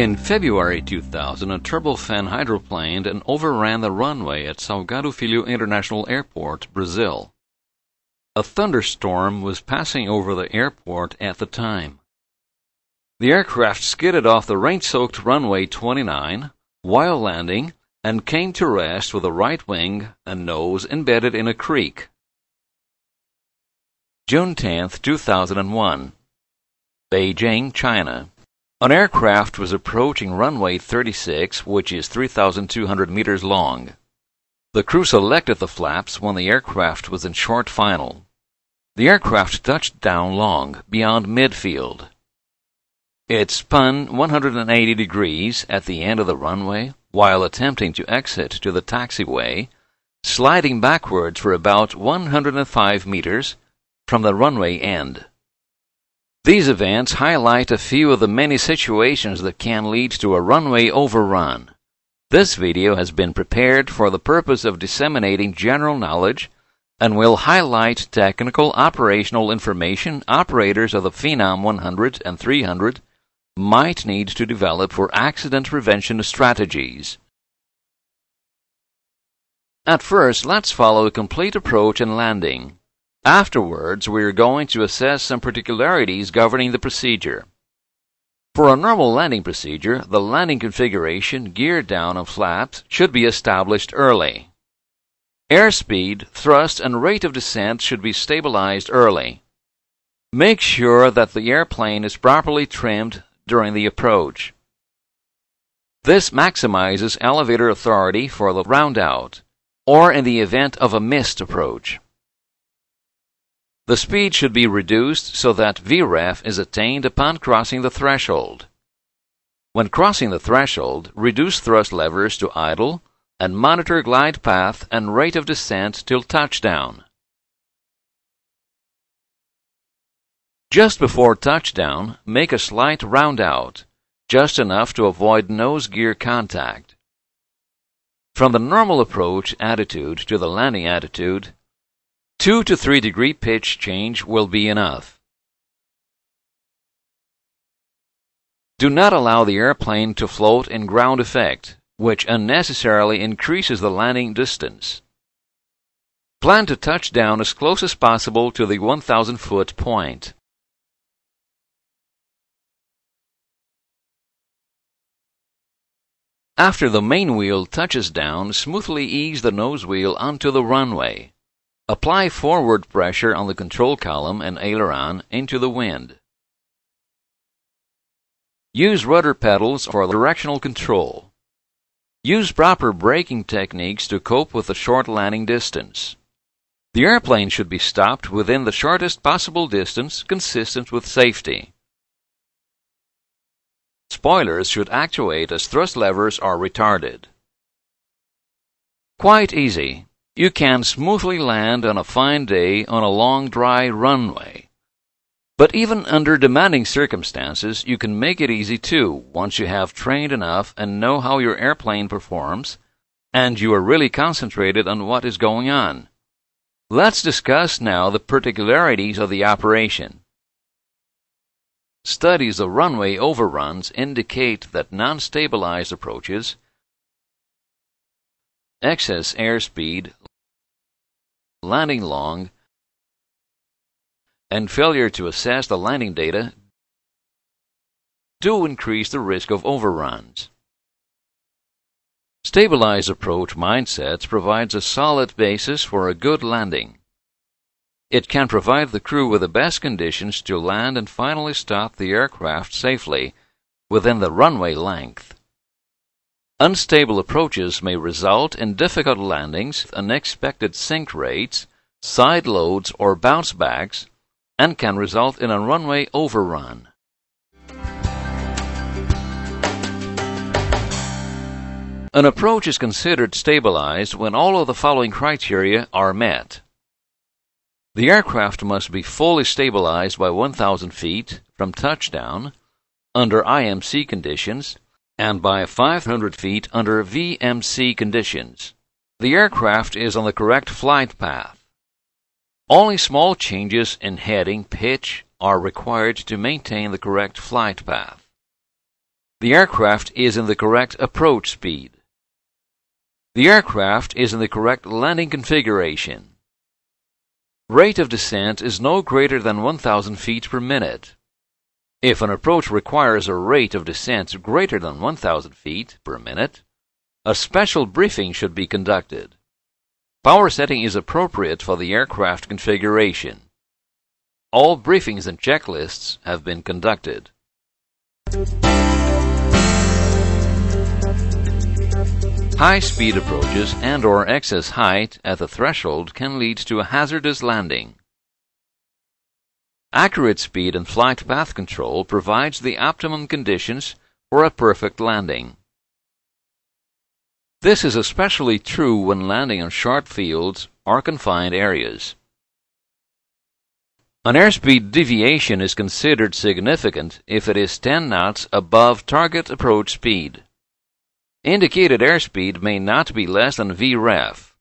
In February 2000, a turbofan hydroplaned and overran the runway at Salgado Filho International Airport, Brazil. A thunderstorm was passing over the airport at the time. The aircraft skidded off the rain soaked runway 29 while landing and came to rest with the right wing and nose embedded in a creek. June 10, 2001, Beijing, China. An aircraft was approaching runway 36, which is 3,200 meters long. The crew selected the flaps when the aircraft was in short final. The aircraft touched down long, beyond midfield. It spun 180 degrees at the end of the runway while attempting to exit to the taxiway, sliding backwards for about 105 meters from the runway end. These events highlight a few of the many situations that can lead to a runway overrun. This video has been prepared for the purpose of disseminating general knowledge and will highlight technical operational information operators of the Phenom 100 and 300 might need to develop for accident prevention strategies. At first, let's follow a complete approach and landing. Afterwards, we are going to assess some particularities governing the procedure. For a normal landing procedure, the landing configuration, gear down and flaps should be established early. Airspeed, thrust and rate of descent should be stabilized early. Make sure that the airplane is properly trimmed during the approach. This maximizes elevator authority for the roundout, or in the event of a missed approach. The speed should be reduced so that VREF is attained upon crossing the threshold. When crossing the threshold, reduce thrust levers to idle and monitor glide path and rate of descent till touchdown. Just before touchdown, make a slight roundout, just enough to avoid nose gear contact. From the normal approach attitude to the landing attitude, 2 to 3 degree pitch change will be enough. Do not allow the airplane to float in ground effect, which unnecessarily increases the landing distance. Plan to touch down as close as possible to the 1,000 foot point. After the main wheel touches down, smoothly ease the nose wheel onto the runway. Apply forward pressure on the control column and aileron into the wind. Use rudder pedals for directional control. Use proper braking techniques to cope with the short landing distance. The airplane should be stopped within the shortest possible distance consistent with safety. Spoilers should actuate as thrust levers are retarded. Quite easy. You can smoothly land on a fine day on a long dry runway. But even under demanding circumstances, you can make it easy too once you have trained enough and know how your airplane performs and you are really concentrated on what is going on. Let's discuss now the particularities of the operation. Studies of runway overruns indicate that non-stabilized approaches, excess airspeed, landing long, and failure to assess the landing data do increase the risk of overruns. Stabilized approach mindsets provides a solid basis for a good landing. It can provide the crew with the best conditions to land and finally stop the aircraft safely within the runway length. Unstable approaches may result in difficult landings, unexpected sink rates, side loads or bounce backs, and can result in a runway overrun. An approach is considered stabilized when all of the following criteria are met. The aircraft must be fully stabilized by 1,000 feet from touchdown under IMC conditions and by 500 feet under VMC conditions. The aircraft is on the correct flight path. Only small changes in heading pitch are required to maintain the correct flight path. The aircraft is in the correct approach speed. The aircraft is in the correct landing configuration. Rate of descent is no greater than 1,000 feet per minute. If an approach requires a rate of descent greater than 1,000 feet per minute, a special briefing should be conducted. Power setting is appropriate for the aircraft configuration. All briefings and checklists have been conducted. High-speed approaches and or excess height at the threshold can lead to a hazardous landing. Accurate speed and flight path control provides the optimum conditions for a perfect landing. This is especially true when landing on sharp fields or confined areas. An airspeed deviation is considered significant if it is 10 knots above target approach speed. Indicated airspeed may not be less than VREF.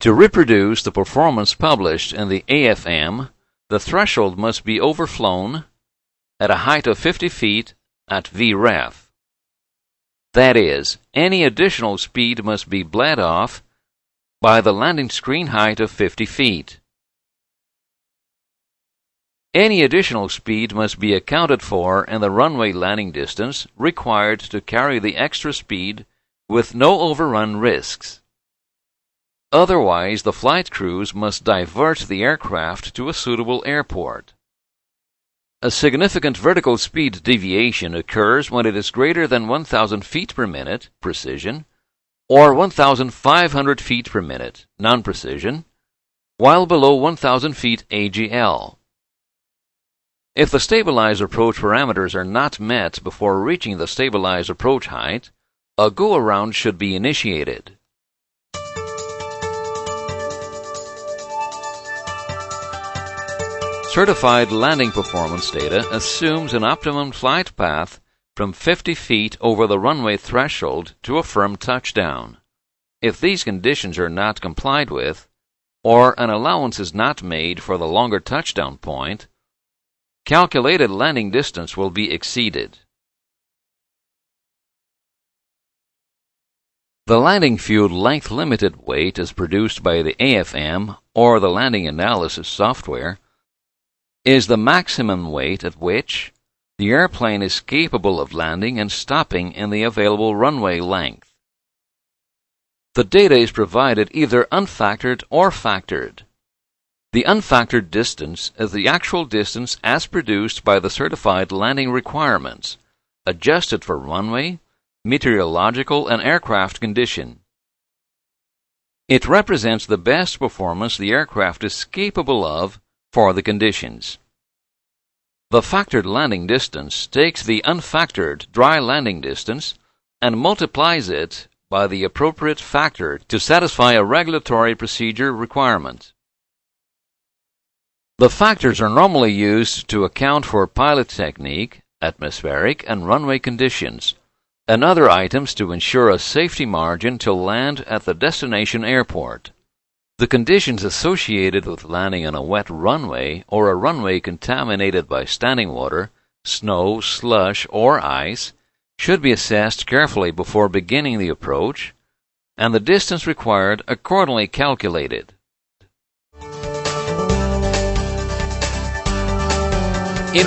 To reproduce the performance published in the AFM, the threshold must be overflown at a height of 50 feet at VREF. That is, any additional speed must be bled off by the landing screen height of 50 feet. Any additional speed must be accounted for in the runway landing distance required to carry the extra speed with no overrun risks. Otherwise, the flight crews must divert the aircraft to a suitable airport. A significant vertical speed deviation occurs when it is greater than 1,000 feet per minute precision or 1,500 feet per minute non-precision, while below 1,000 feet AGL. If the stabilized approach parameters are not met before reaching the stabilized approach height, a go-around should be initiated. Certified landing performance data assumes an optimum flight path from 50 feet over the runway threshold to a firm touchdown. If these conditions are not complied with, or an allowance is not made for the longer touchdown point, calculated landing distance will be exceeded. The landing field length limited weight is produced by the AFM or the landing analysis software is the maximum weight at which the airplane is capable of landing and stopping in the available runway length. The data is provided either unfactored or factored. The unfactored distance is the actual distance as produced by the certified landing requirements, adjusted for runway, meteorological, and aircraft condition. It represents the best performance the aircraft is capable of for the conditions. The factored landing distance takes the unfactored dry landing distance and multiplies it by the appropriate factor to satisfy a regulatory procedure requirement. The factors are normally used to account for pilot technique, atmospheric and runway conditions, and other items to ensure a safety margin to land at the destination airport. The conditions associated with landing on a wet runway or a runway contaminated by standing water, snow, slush, or ice should be assessed carefully before beginning the approach, and the distance required accordingly calculated. In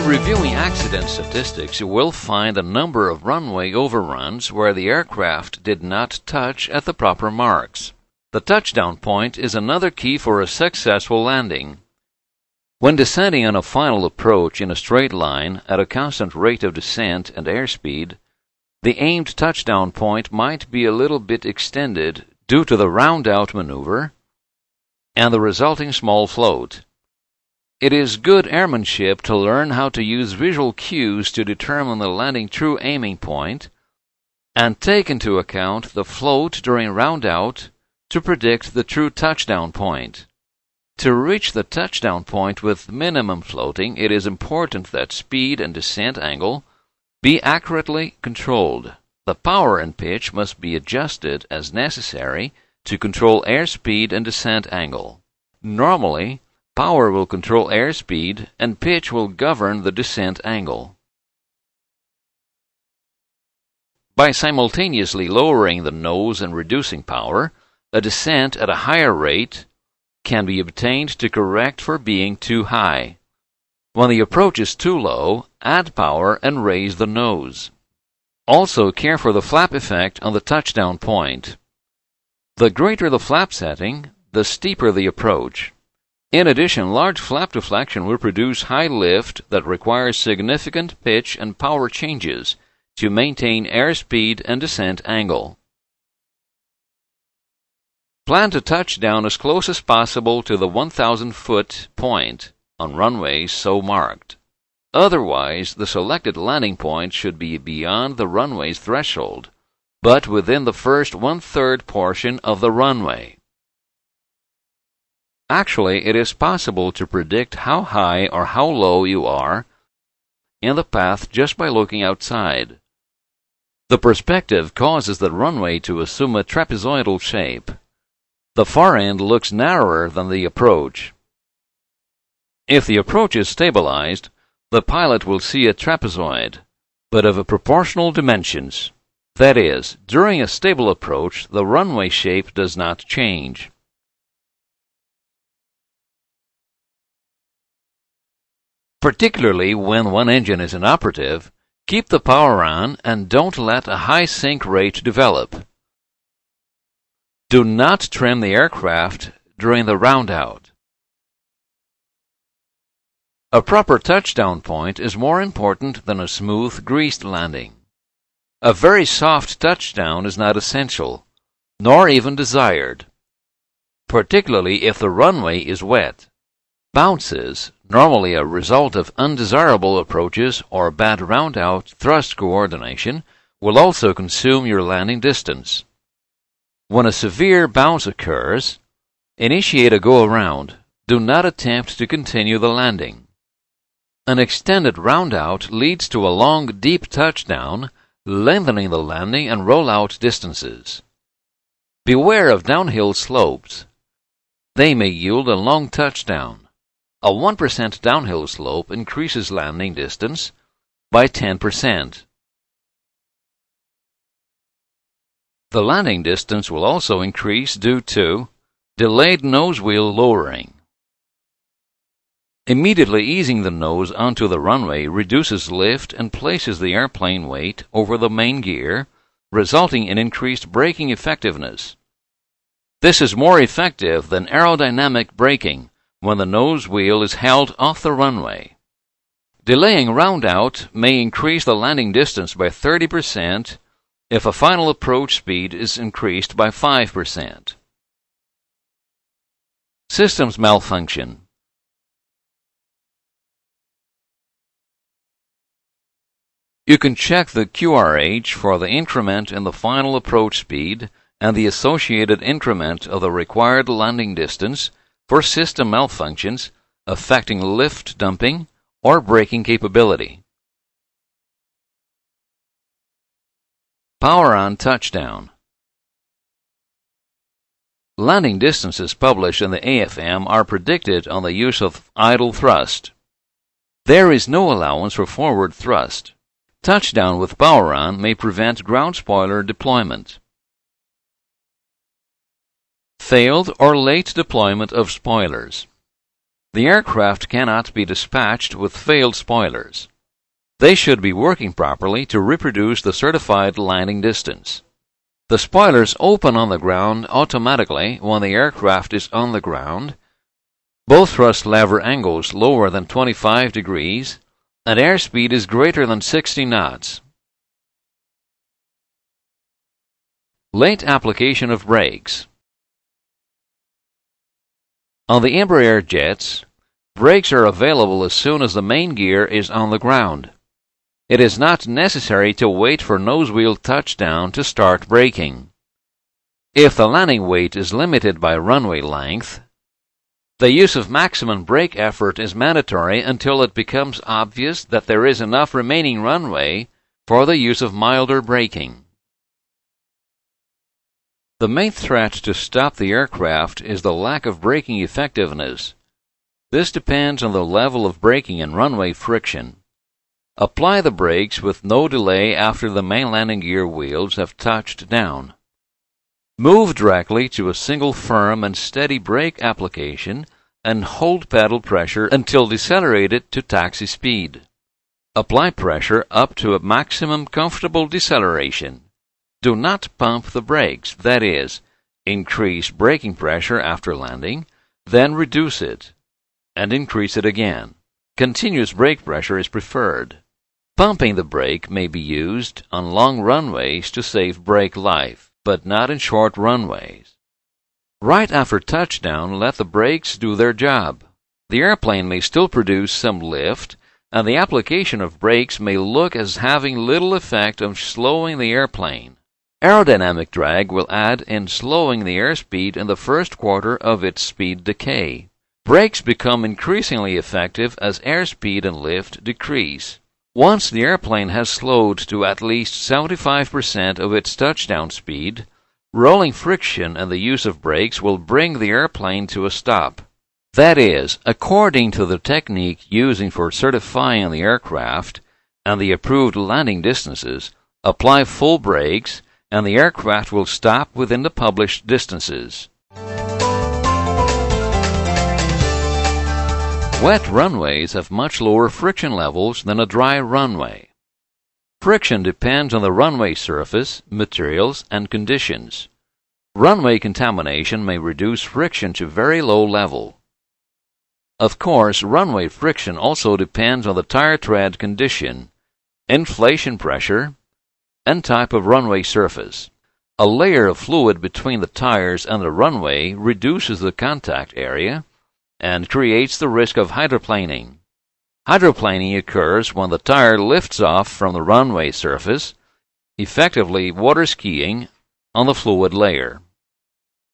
reviewing accident statistics, you will find a number of runway overruns where the aircraft did not touch at the proper marks. The touchdown point is another key for a successful landing. When descending on a final approach in a straight line at a constant rate of descent and airspeed, the aimed touchdown point might be a little bit extended due to the roundout maneuver and the resulting small float. It is good airmanship to learn how to use visual cues to determine the landing true aiming point and take into account the float during roundout to predict the true touchdown point. To reach the touchdown point with minimum floating, it is important that speed and descent angle be accurately controlled. The power and pitch must be adjusted as necessary to control airspeed and descent angle. Normally, power will control airspeed and pitch will govern the descent angle. By simultaneously lowering the nose and reducing power, a descent at a higher rate can be obtained to correct for being too high. When the approach is too low, add power and raise the nose. Also care for the flap effect on the touchdown point. The greater the flap setting, the steeper the approach. In addition, large flap deflection will produce high lift that requires significant pitch and power changes to maintain airspeed and descent angle. Plan to touch down as close as possible to the 1,000 foot point on runways so marked. Otherwise, the selected landing point should be beyond the runway's threshold, but within the first one third portion of the runway. Actually, it is possible to predict how high or how low you are in the path just by looking outside. The perspective causes the runway to assume a trapezoidal shape the far end looks narrower than the approach. If the approach is stabilized, the pilot will see a trapezoid, but of proportional dimensions. That is, during a stable approach, the runway shape does not change. Particularly when one engine is inoperative, keep the power on and don't let a high sink rate develop. Do not trim the aircraft during the roundout. A proper touchdown point is more important than a smooth, greased landing. A very soft touchdown is not essential, nor even desired, particularly if the runway is wet. Bounces, normally a result of undesirable approaches or bad roundout thrust coordination, will also consume your landing distance. When a severe bounce occurs, initiate a go-around. Do not attempt to continue the landing. An extended roundout leads to a long, deep touchdown, lengthening the landing and rollout distances. Beware of downhill slopes. They may yield a long touchdown. A 1% downhill slope increases landing distance by 10%. The landing distance will also increase due to delayed nose wheel lowering. Immediately easing the nose onto the runway reduces lift and places the airplane weight over the main gear, resulting in increased braking effectiveness. This is more effective than aerodynamic braking when the nose wheel is held off the runway. Delaying roundout may increase the landing distance by 30% if a final approach speed is increased by 5%. Systems malfunction. You can check the QRH for the increment in the final approach speed and the associated increment of the required landing distance for system malfunctions affecting lift dumping or braking capability. Power on touchdown. Landing distances published in the AFM are predicted on the use of idle thrust. There is no allowance for forward thrust. Touchdown with power on may prevent ground spoiler deployment. Failed or late deployment of spoilers. The aircraft cannot be dispatched with failed spoilers. They should be working properly to reproduce the certified landing distance. The spoilers open on the ground automatically when the aircraft is on the ground. Both thrust lever angles lower than 25 degrees and airspeed is greater than 60 knots. Late application of brakes. On the Embraer jets, brakes are available as soon as the main gear is on the ground. It is not necessary to wait for nose wheel touchdown to start braking. If the landing weight is limited by runway length, the use of maximum brake effort is mandatory until it becomes obvious that there is enough remaining runway for the use of milder braking. The main threat to stop the aircraft is the lack of braking effectiveness. This depends on the level of braking and runway friction. Apply the brakes with no delay after the main landing gear wheels have touched down. Move directly to a single firm and steady brake application and hold pedal pressure until decelerated to taxi speed. Apply pressure up to a maximum comfortable deceleration. Do not pump the brakes, that is, increase braking pressure after landing, then reduce it, and increase it again. Continuous brake pressure is preferred. Pumping the brake may be used on long runways to save brake life, but not in short runways. Right after touchdown, let the brakes do their job. The airplane may still produce some lift, and the application of brakes may look as having little effect on slowing the airplane. Aerodynamic drag will add in slowing the airspeed in the first quarter of its speed decay. Brakes become increasingly effective as airspeed and lift decrease. Once the airplane has slowed to at least 75% of its touchdown speed, rolling friction and the use of brakes will bring the airplane to a stop. That is, according to the technique using for certifying the aircraft and the approved landing distances, apply full brakes and the aircraft will stop within the published distances. Wet runways have much lower friction levels than a dry runway. Friction depends on the runway surface, materials, and conditions. Runway contamination may reduce friction to very low level. Of course, runway friction also depends on the tire tread condition, inflation pressure, and type of runway surface. A layer of fluid between the tires and the runway reduces the contact area and creates the risk of hydroplaning. Hydroplaning occurs when the tire lifts off from the runway surface, effectively water skiing on the fluid layer.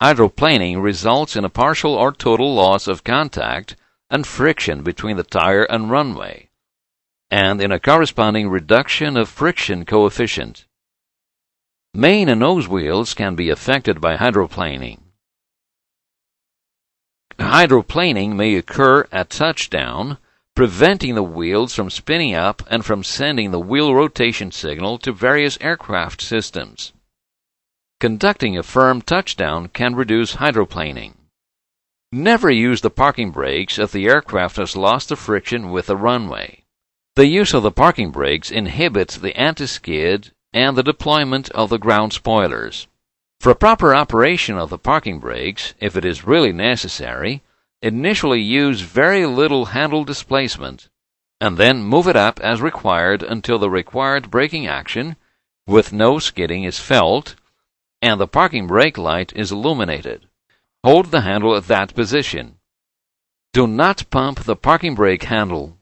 Hydroplaning results in a partial or total loss of contact and friction between the tire and runway, and in a corresponding reduction of friction coefficient. Main and nose wheels can be affected by hydroplaning hydroplaning may occur at touchdown, preventing the wheels from spinning up and from sending the wheel rotation signal to various aircraft systems. Conducting a firm touchdown can reduce hydroplaning. Never use the parking brakes if the aircraft has lost the friction with the runway. The use of the parking brakes inhibits the anti-skid and the deployment of the ground spoilers. For proper operation of the parking brakes, if it is really necessary, initially use very little handle displacement, and then move it up as required until the required braking action, with no skidding, is felt, and the parking brake light is illuminated. Hold the handle at that position. Do not pump the parking brake handle.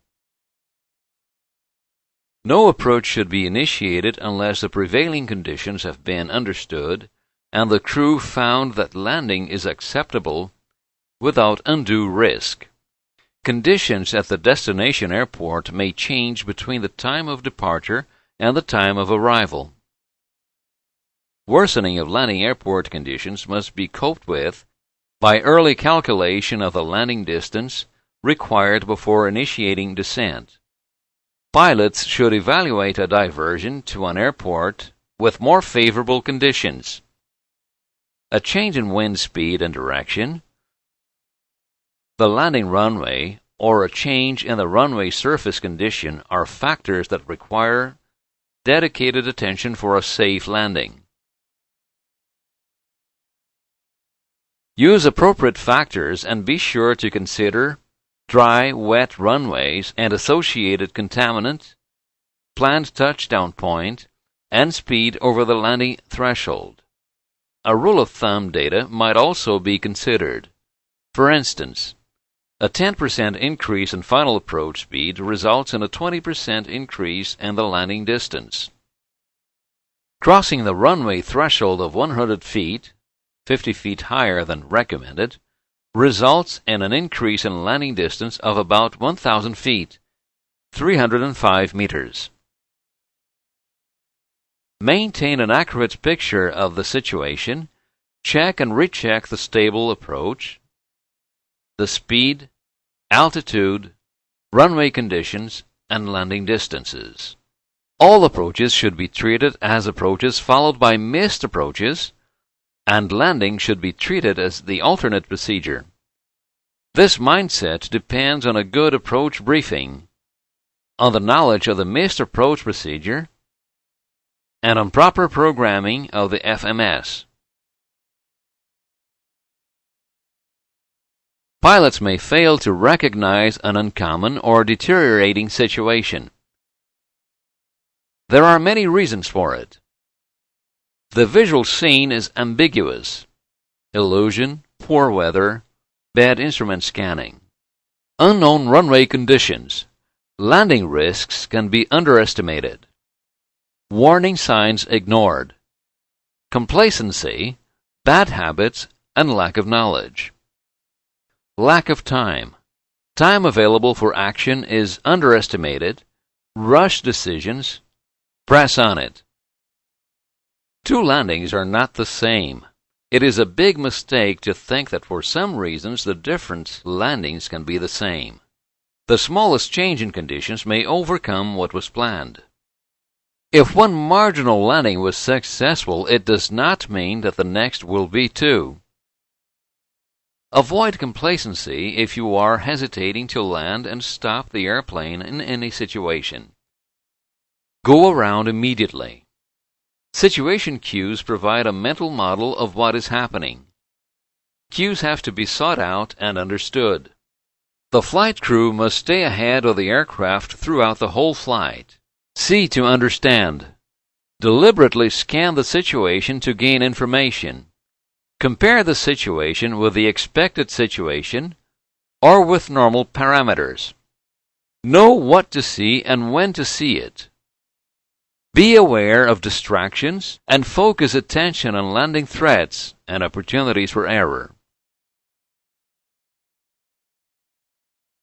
No approach should be initiated unless the prevailing conditions have been understood and the crew found that landing is acceptable without undue risk. Conditions at the destination airport may change between the time of departure and the time of arrival. Worsening of landing airport conditions must be coped with by early calculation of the landing distance required before initiating descent. Pilots should evaluate a diversion to an airport with more favorable conditions a change in wind speed and direction, the landing runway, or a change in the runway surface condition are factors that require dedicated attention for a safe landing. Use appropriate factors and be sure to consider dry, wet runways and associated contaminant, planned touchdown point, and speed over the landing threshold. A rule-of-thumb data might also be considered. For instance, a 10% increase in final approach speed results in a 20% increase in the landing distance. Crossing the runway threshold of 100 feet, 50 feet higher than recommended, results in an increase in landing distance of about 1,000 feet, 305 meters maintain an accurate picture of the situation, check and recheck the stable approach, the speed, altitude, runway conditions, and landing distances. All approaches should be treated as approaches followed by missed approaches, and landing should be treated as the alternate procedure. This mindset depends on a good approach briefing, on the knowledge of the missed approach procedure, and on proper programming of the FMS. Pilots may fail to recognize an uncommon or deteriorating situation. There are many reasons for it. The visual scene is ambiguous. Illusion, poor weather, bad instrument scanning. Unknown runway conditions. Landing risks can be underestimated warning signs ignored, complacency, bad habits, and lack of knowledge. Lack of time. Time available for action is underestimated, rush decisions, press on it. Two landings are not the same. It is a big mistake to think that for some reasons the different landings can be the same. The smallest change in conditions may overcome what was planned. If one marginal landing was successful, it does not mean that the next will be too. Avoid complacency if you are hesitating to land and stop the airplane in any situation. Go around immediately. Situation cues provide a mental model of what is happening. Cues have to be sought out and understood. The flight crew must stay ahead of the aircraft throughout the whole flight. See to understand. Deliberately scan the situation to gain information. Compare the situation with the expected situation or with normal parameters. Know what to see and when to see it. Be aware of distractions and focus attention on landing threats and opportunities for error.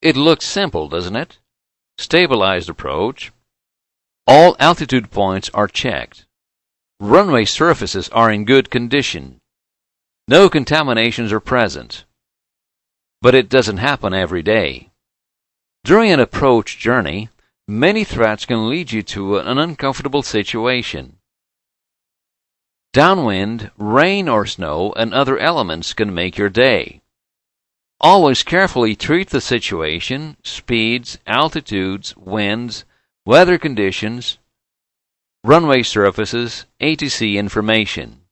It looks simple, doesn't it? Stabilized approach, all altitude points are checked. Runway surfaces are in good condition. No contaminations are present. But it doesn't happen every day. During an approach journey, many threats can lead you to an uncomfortable situation. Downwind, rain or snow, and other elements can make your day. Always carefully treat the situation, speeds, altitudes, winds, weather conditions, runway surfaces, ATC information.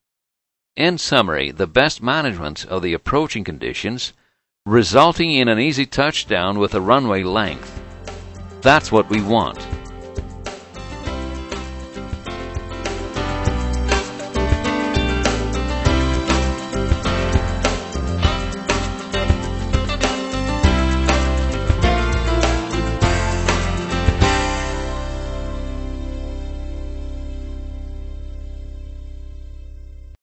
In summary, the best management of the approaching conditions, resulting in an easy touchdown with a runway length. That's what we want.